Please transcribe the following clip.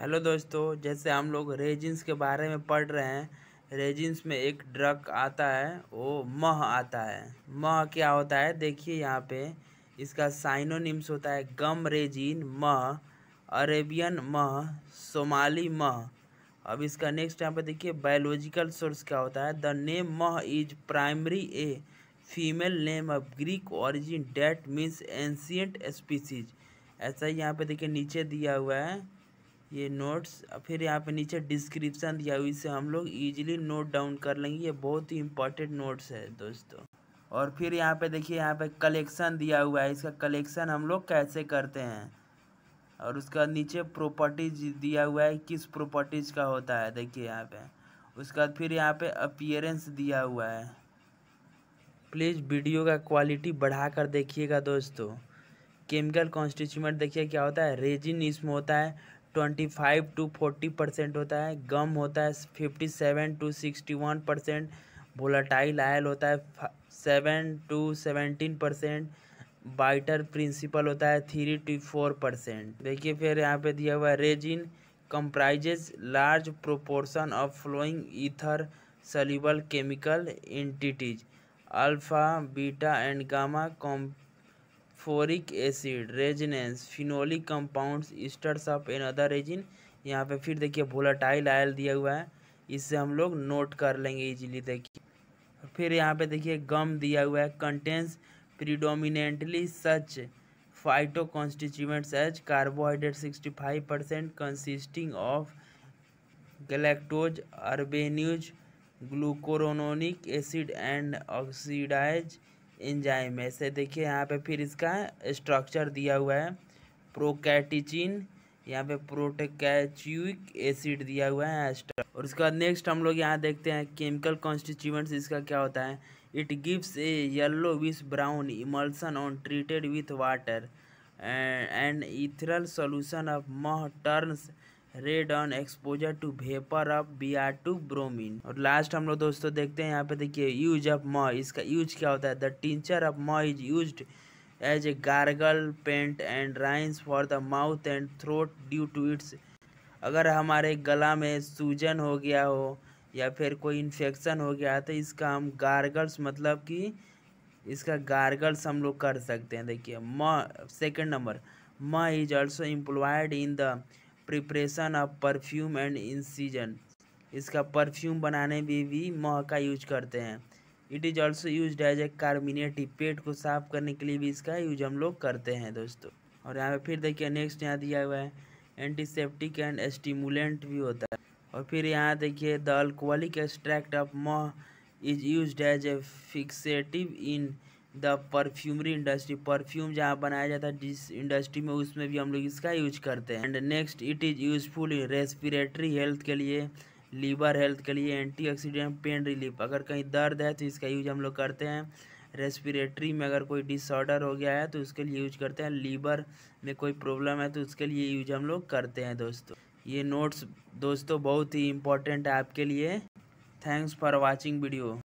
hello दोस्तों जैसे हम लोग रेजिन्स के बारे में पढ़ रहे हैं रेजिन्स में एक ड्रग आता है वो मह आता है मह क्या होता है देखिए यहाँ पे इसका साइनोनिम्स होता है gum resin myrrh Arabian myrrh Somali myrrh अब इसका नेक्स्ट यहाँ पे देखिए बायोलॉजिकल सोर्स क्या होता है the name myrrh is primary a female name of Greek origin that means ancient species ऐसा ही यहाँ पे देखिए नीचे दिया हुआ है ये नोट्स फिर यहाँ पे नीचे डिस्क्रिप्शन दिया हुई इसे हम लोग इजीली नोट डाउन कर लेंगे ये बहुत ही इंपॉर्टेंट नोट्स है दोस्तों और फिर यहाँ पे देखिए यहाँ पे कलेक्शन दिया हुआ है इसका कलेक्शन हम लोग कैसे करते हैं और उसका नीचे प्रॉपर्टीज दिया हुआ है किस प्रॉपर्टीज का होता है देखिए यहाँ पे उसके बाद फिर यहाँ पे अपियरेंस दिया हुआ है प्लीज़ वीडियो का क्वालिटी बढ़ा कर देखिएगा दोस्तों केमिकल कॉन्स्टिट्यूमेंट देखिए क्या होता है रेजिन इसमें होता है twenty five to forty percent होता है गम होता है fifty seven to sixty one percent volatile oil होता है seven to seventeen percent bitter principle होता है थ्री टू फोर परसेंट देखिए फिर यहाँ पे दिया हुआ है resin comprises large proportion of following ether soluble chemical entities alpha beta and gamma commiphoric acid resenes phenolic compounds esters of other resin यहाँ पे फिर देखिए वोलाटाइल आयल दिया हुआ है इससे हम लोग नोट कर लेंगे इजीली देखिए फिर यहाँ पे देखिए गम दिया हुआ है contains predominantly such phyto constituents as carbohydrate sixty five percent consisting of galactose arabinose glucuronic acid and oxidase enzyme ऐसे देखिए यहाँ पे फिर इसका स्ट्रक्चर दिया हुआ है प्रोकैटिचिन यहाँ पे प्रोटेकैच्यूक एसिड दिया हुआ है और उसके बाद नेक्स्ट हम लोग यहाँ देखते हैं केमिकल कॉन्स्टिट्यूएंट्स इसका क्या होता है it gives a yellow with brown emulsion on treated with water and ethereal solution of myrrh turns red on exposure to vapour of B R two bromine और लास्ट हम लोग दोस्तों देखते हैं यहाँ पे देखिए यूज ऑफ म इसका यूज क्या होता है the tincture of myrrh is use as a gargle paint and rinse for the mouth and throat due to its अगर हमारे गला में सूजन हो गया हो या फिर कोई इन्फेक्शन हो गया तो इसका हम गार्गल्स मतलब कि इसका गार्गल्स हम लोग कर सकते हैं देखिए myrrh second number myrrh is also employed in the preparation of perfume and incense इसका परफ्यूम बनाने में भी मह का यूज करते हैं it is also use as a carminative पेट को साफ करने के लिए भी इसका यूज हम लोग करते हैं दोस्तों और यहाँ पे फिर देखिए नेक्स्ट यहाँ दिया हुआ है एंटीसेप्टिक एंड स्टिमुलेंट भी होता है और फिर यहाँ देखिए the alcoholic extract of myrrh is use as a fixative in the perfumery industry perfume जहाँ बनाया जाता है जिस इंडस्ट्री में उसमें भी हम लोग इसका यूज करते हैं and next it is useful respiratory health के लिए लीवर हेल्थ के लिए एंटीऑक्सीडेंट पेन रिलीफ अगर कहीं दर्द है तो इसका यूज हम लोग करते हैं रेस्पिरेटरी में अगर कोई डिसऑर्डर हो गया है तो उसके लिए यूज करते हैं लीवर में कोई प्रॉब्लम है तो उसके लिए यूज हम लोग करते हैं दोस्तों ये नोट्स दोस्तों बहुत ही इंपॉर्टेंट है आपके लिए थैंक्स फॉर वॉचिंग वीडियो